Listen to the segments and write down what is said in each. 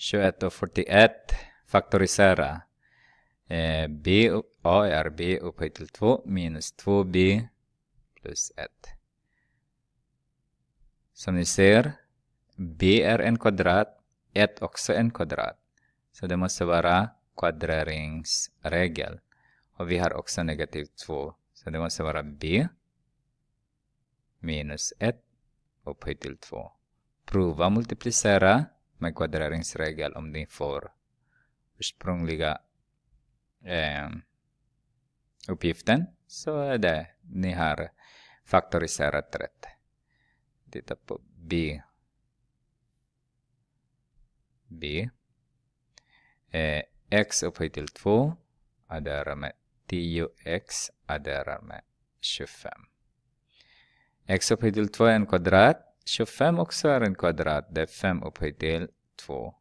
21 och 41 faktorisera. Eh, b, a är b upphöjt till 2 minus 2b plus 1. Som ni ser, b är en kvadrat, 1 också en kvadrat. Så det måste vara kvadreringsregel. Och vi har också negativ 2. Så det måste vara b minus 1 upphöjt till 2. Prova multiplicera med kvadreringsregel om ni får ursprungliga eh, uppgiften så är det ni har faktoriserat rätt. Titta på B. B. Eh, x upphöjt till 2 adderar med 10x adderar med 25. x upphöjt till 2 är en kvadrat 25 också är en kvadrat, det är 5 upphöjt till 2.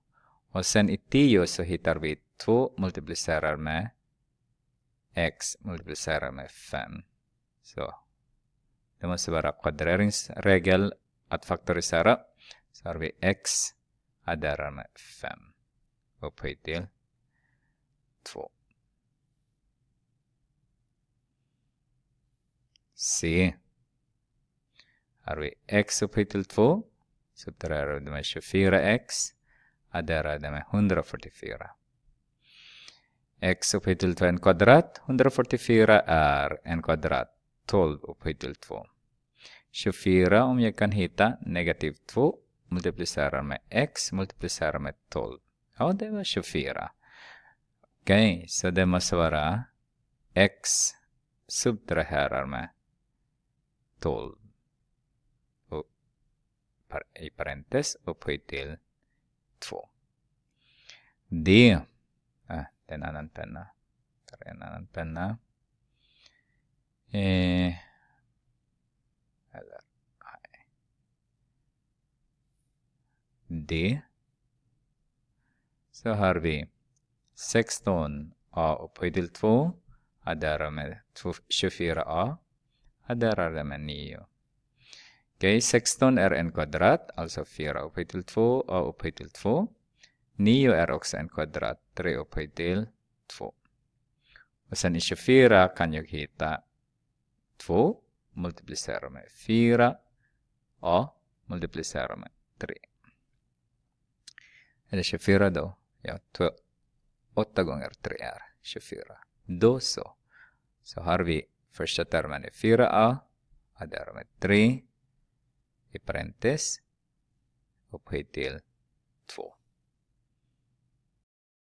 Och sen i 10 så hittar vi 2 multiplicerar med x multiplicerar med 5. Så det måste vara kvadreringsregel att faktorisera. Så har vi x adderar med 5 upphöjt till 2. C. Här har vi x upphöjt 2. Subtraherar vi det med 24x. Adderar det med 144. x upphöjt till 2 är en kvadrat. 144 är en kvadrat. 12 upphöjt till 2. 24 om jag kan hitta negativ 2 multiplicerar med x multiplicerar med 12. Ja, det var 24. Okej, okay, så det måste vara x subtraherar med 12 i parentes upphöjt till 2. D. Ah, det är en annan penna. Där är en annan penna. Eh, eller, nej. D. Så har vi 16 A upphöjt till 2. Där är med 24 A. Där är det med 9. Okay, sexton en kvadrat, alltså 4 upphöjt till 2 A upphöjt till 2. 9 är också en kvadrat, 3 upphöjt till 2. Och sen i 24 kan jag hitta 2 multiplicera med 4 och multiplicera med 3. Eller 24 då? Ja, 8 gånger 3 är 24. Då så. Så har vi första termen är 4a, och därmed 3 i parentes upphöjt till 2.